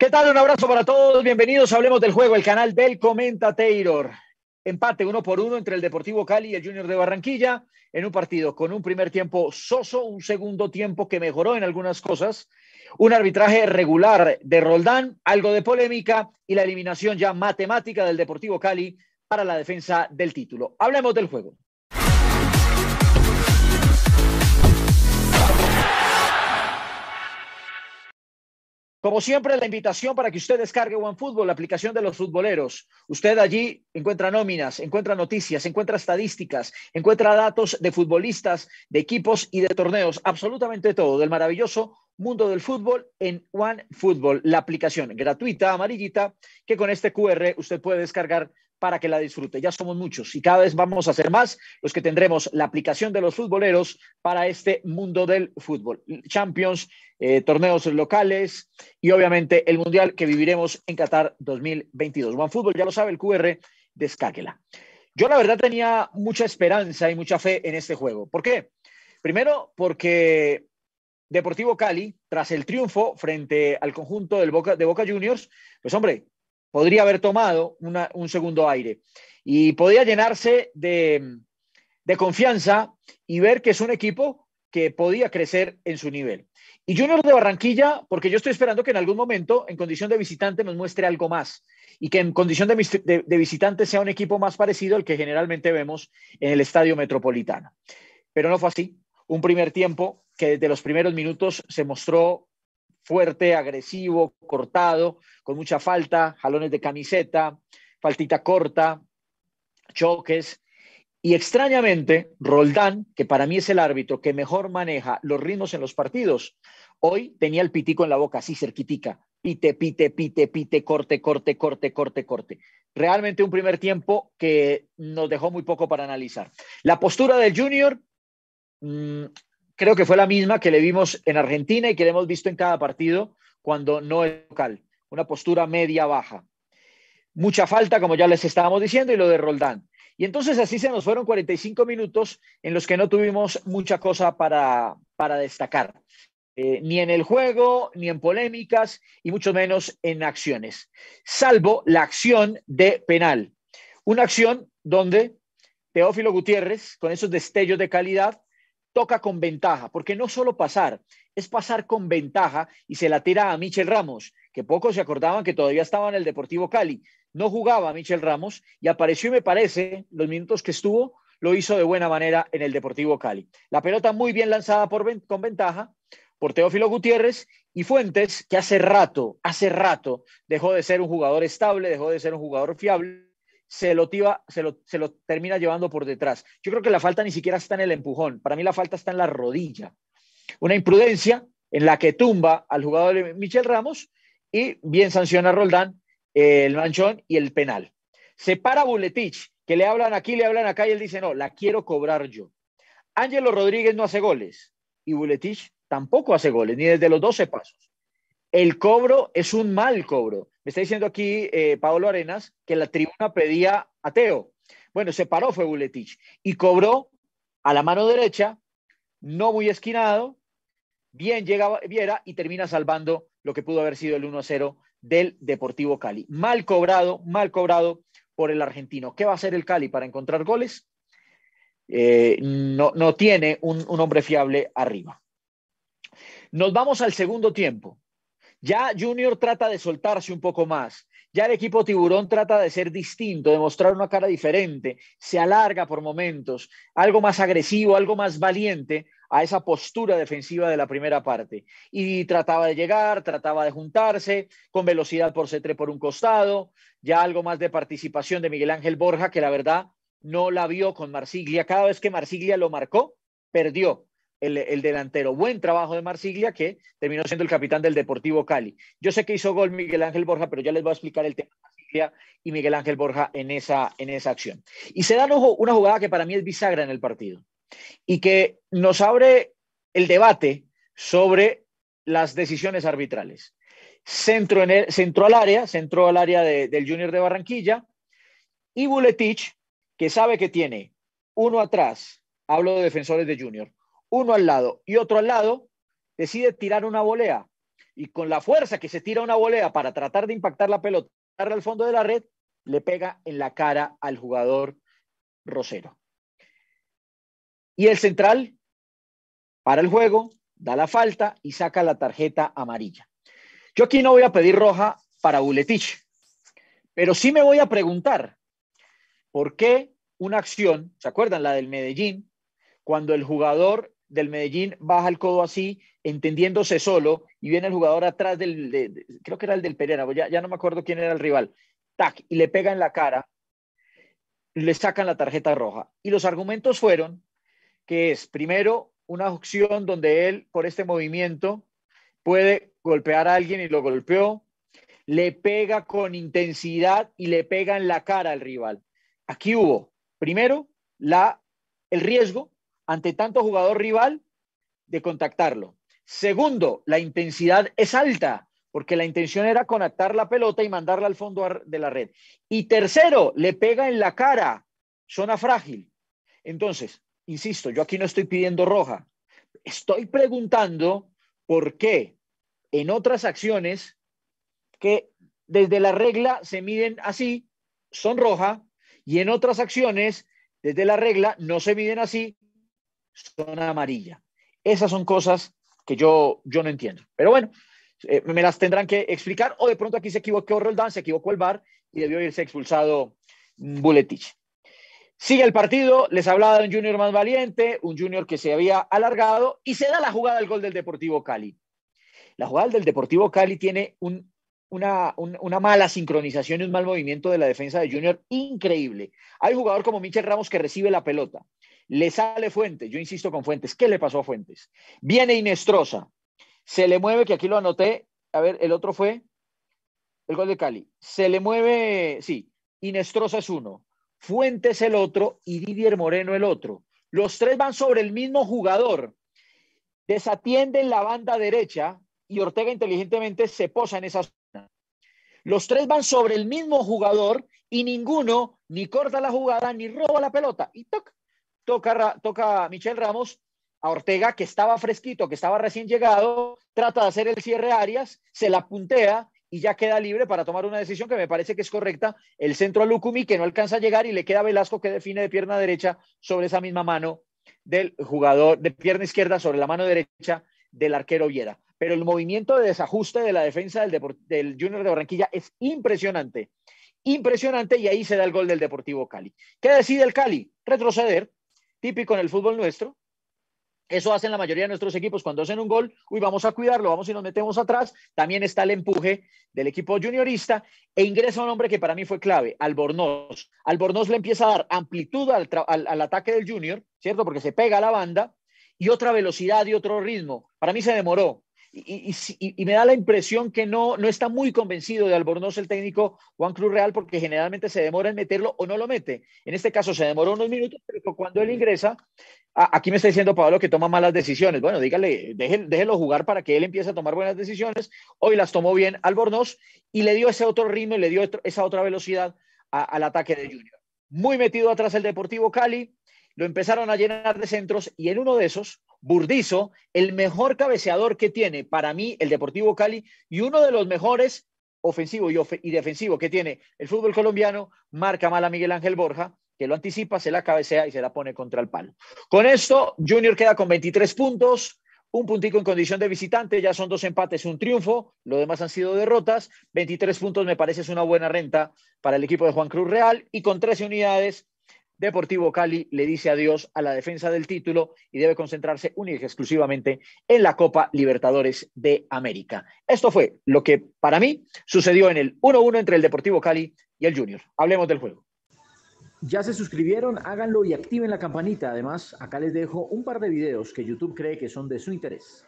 ¿Qué tal? Un abrazo para todos. Bienvenidos. Hablemos del juego. El canal del Comenta Taylor. Empate uno por uno entre el Deportivo Cali y el Junior de Barranquilla en un partido con un primer tiempo soso, un segundo tiempo que mejoró en algunas cosas, un arbitraje regular de Roldán, algo de polémica y la eliminación ya matemática del Deportivo Cali para la defensa del título. Hablemos del juego. Como siempre, la invitación para que usted descargue OneFootball, la aplicación de los futboleros. Usted allí encuentra nóminas, encuentra noticias, encuentra estadísticas, encuentra datos de futbolistas, de equipos y de torneos, absolutamente todo del maravilloso mundo del fútbol en OneFootball, la aplicación gratuita amarillita que con este QR usted puede descargar para que la disfrute. Ya somos muchos y cada vez vamos a ser más los que tendremos la aplicación de los futboleros para este mundo del fútbol. Champions, eh, torneos locales y obviamente el Mundial que viviremos en Qatar 2022. Juan Fútbol, ya lo sabe el QR, de descáquela. Yo la verdad tenía mucha esperanza y mucha fe en este juego. ¿Por qué? Primero, porque Deportivo Cali, tras el triunfo frente al conjunto del Boca, de Boca Juniors, pues hombre, podría haber tomado un segundo aire y podía llenarse de, confianza y ver que es un equipo que podía crecer en su nivel. Y Junior de Barranquilla, porque yo estoy esperando que en algún momento, en condición de visitante, nos muestre algo más y que en condición de, de, visitante sea un equipo más parecido al que generalmente vemos en el estadio metropolitano. Pero no fue así. Un primer tiempo que desde los primeros minutos se mostró fuerte, agresivo, cortado, con mucha falta, jalones de camiseta, faltita corta, choques. Y extrañamente, Roldán, que para mí es el árbitro que mejor maneja los ritmos en los partidos, hoy tenía el pitico en la boca, así cerquitica. Pite, pite, pite, pite, corte, corte, corte, corte, corte. Realmente un primer tiempo que nos dejó muy poco para analizar. La postura del Junior, mm, creo que fue la misma que le vimos en Argentina y que le hemos visto en cada partido cuando no es local. Una postura media-baja. Mucha falta, como ya les estábamos diciendo, y lo de Roldán. Y entonces así se nos fueron 45 minutos en los que no tuvimos mucha cosa para, destacar, eh, ni en el juego, ni en polémicas, y mucho menos en acciones, salvo la acción de penal. Una acción donde Teófilo Gutiérrez, con esos destellos de calidad, toca con ventaja, porque no solo pasar, es pasar con ventaja y se la tira a Michel Ramos, que pocos se acordaban que todavía estaba en el Deportivo Cali. No jugaba Michel Ramos y apareció y me parece, los minutos que estuvo, lo hizo de buena manera en el Deportivo Cali. La pelota muy bien lanzada por, con ventaja por Teófilo Gutiérrez y Fuentes, que hace rato, hace rato dejó de ser un jugador estable, dejó de ser un jugador fiable se lo, se, lo, termina llevando por detrás. Yo creo que la falta ni siquiera está en el empujón, para mí la falta está en la rodilla. Una imprudencia en la que tumba al jugador Michel Ramos y bien sanciona Roldán eh, el manchón y el penal. Se para Buletich, que le hablan aquí, le hablan acá y él dice, no, la quiero cobrar yo. Ángelo Rodríguez no hace goles y Buletich tampoco hace goles, ni desde los 12 pasos. El cobro es un mal cobro. Me está diciendo aquí Pablo eh, Paolo Arenas que la tribuna pedía ateo. Bueno, se paró, fue Buletich, y cobró a la mano derecha, no muy esquinado, bien llega Viera y termina salvando lo que pudo haber sido el 1-0 del Deportivo Cali. Mal cobrado, mal cobrado por el argentino. ¿Qué va a hacer el Cali para encontrar goles? Eh, no, tiene un hombre fiable arriba. Nos vamos al segundo tiempo. Ya Junior trata de soltarse un poco más. Ya el equipo tiburón trata de ser distinto, de mostrar una cara diferente, se alarga por momentos, algo más agresivo, algo más valiente a esa postura defensiva de la primera parte. Y trataba de llegar, trataba de juntarse, con velocidad por c por un costado, ya algo más de participación de Miguel Ángel Borja, que la verdad no la vio con Marsiglia. Cada vez que Marsiglia lo marcó, perdió el, delantero. Buen trabajo de Marsiglia, que terminó siendo el capitán del Deportivo Cali. Yo sé que hizo gol Miguel Ángel Borja, pero ya les voy a explicar el tema de Marsiglia y Miguel Ángel Borja en esa, en esa acción. Y se da una jugada que para mí es bisagra en el partido y que nos abre el debate sobre las decisiones arbitrales. Centro, en el, centro al área, centro al área de, del Junior de Barranquilla y Buletich, que sabe que tiene uno atrás, hablo de defensores de Junior, uno al lado y otro al lado, decide tirar una volea y con la fuerza que se tira una volea para tratar de impactar la pelota al fondo de la red, le pega en la cara al jugador Rosero. Y el central para el juego, da la falta y saca la tarjeta amarilla. Yo aquí no voy a pedir roja para Buletich, pero sí me voy a preguntar por qué una acción, ¿se acuerdan la del Medellín? Cuando el jugador del Medellín baja el codo así, entendiéndose solo, y viene el jugador atrás del, creo que era el del Pereira, ya, ya no me acuerdo quién era el rival, tac, y le pega en la cara, le sacan la tarjeta roja. Y los argumentos fueron que es, primero, una opción donde él, por este movimiento, puede golpear a alguien y lo golpeó, le pega con intensidad y le pega en la cara al rival. Aquí hubo, primero, la, el riesgo ante tanto jugador rival de contactarlo. Segundo, la intensidad es alta, porque la intención era conectar la pelota y mandarla al fondo de la red. Y tercero, le pega en la cara, zona frágil. Entonces, insisto, yo aquí no estoy pidiendo roja, estoy preguntando por qué en otras acciones que desde la regla se miden así, son roja, y en otras acciones desde la regla no se miden así, zona amarilla. Esas son cosas que yo, yo no entiendo. Pero bueno, eh, me las tendrán que explicar. O de pronto aquí se equivocó Roldán, se equivocó el VAR y debió irse expulsado Buletich. Sigue el partido, les hablaba de un junior más valiente, un junior que se había alargado y se da la jugada al gol del Deportivo Cali. La jugada del Deportivo Cali tiene una, mala sincronización y un mal movimiento de la defensa de Junior increíble. Hay un jugador como Michel Ramos que recibe la pelota le sale Fuentes, yo insisto con Fuentes. ¿Qué le pasó a Fuentes? Viene Inestrosa, se le mueve, que aquí lo anoté, a ver, el otro fue el gol de Cali. Se le mueve, sí, Inestrosa es uno, Fuentes el otro y Didier Moreno el otro. Los tres van sobre el mismo jugador. Desatienden la banda derecha y Ortega inteligentemente se posa en esa zona. Los tres van sobre el mismo jugador y ninguno ni corta la jugada ni roba la pelota. Y toc, toca, toca Michel Ramos a Ortega, que estaba fresquito, que estaba recién llegado, trata de hacer el cierre Arias, se la puntea y ya queda libre para tomar una decisión que me parece que es correcta. El centro a Lukumi que no alcanza a llegar y le queda Velasco que define de pierna derecha sobre esa misma mano del jugador, de pierna izquierda sobre la mano derecha del arquero Viera. Pero el movimiento de desajuste de la defensa del, del Junior de Barranquilla es impresionante. Impresionante y ahí se da el gol del Deportivo Cali. ¿Qué decide el Cali? Retroceder, típico en el fútbol nuestro. Eso hacen la mayoría de nuestros equipos cuando hacen un gol. Uy, vamos a cuidarlo, vamos y nos metemos atrás. También está el empuje del equipo juniorista e ingresa un hombre que para mí fue clave, Albornoz. Albornoz le empieza a dar amplitud al, al ataque del junior, ¿cierto? Porque se pega a la banda y otra velocidad y otro ritmo. Para mí se demoró y, me da la impresión que no, no está muy convencido de Albornoz el técnico Juan Cruz Real porque generalmente se demora en meterlo o no lo mete. En este caso se demoró unos minutos, pero cuando él ingresa, aquí me está diciendo Pablo que toma malas decisiones. Bueno, dígale, déjelo, jugar para que él empiece a tomar buenas decisiones. Hoy las tomó bien Albornoz y le dio ese otro ritmo y le dio esa otra velocidad al ataque de Junior. Muy metido atrás el Deportivo Cali, lo empezaron a llenar de centros y en uno de esos Burdizo, el mejor cabeceador que tiene para mí el Deportivo Cali y uno de los mejores ofensivo y, defensivo que tiene el fútbol colombiano, marca mal a Miguel Ángel Borja, que lo anticipa, se la cabecea y se la pone contra el palo. Con esto, Junior queda con 23 puntos, un puntico en condición de visitante, ya son dos empates, un triunfo, lo demás han sido derrotas, 23 puntos me parece es una buena renta para el equipo de Juan Cruz Real y con 13 unidades Deportivo Cali le dice adiós a la defensa del título y debe concentrarse única y exclusivamente en la Copa Libertadores de América. Esto fue lo que para mí sucedió en el 1-1 entre el Deportivo Cali y el Junior. Hablemos del juego. Ya se suscribieron, háganlo y activen la campanita. Además, acá les dejo un par de videos que YouTube cree que son de su interés.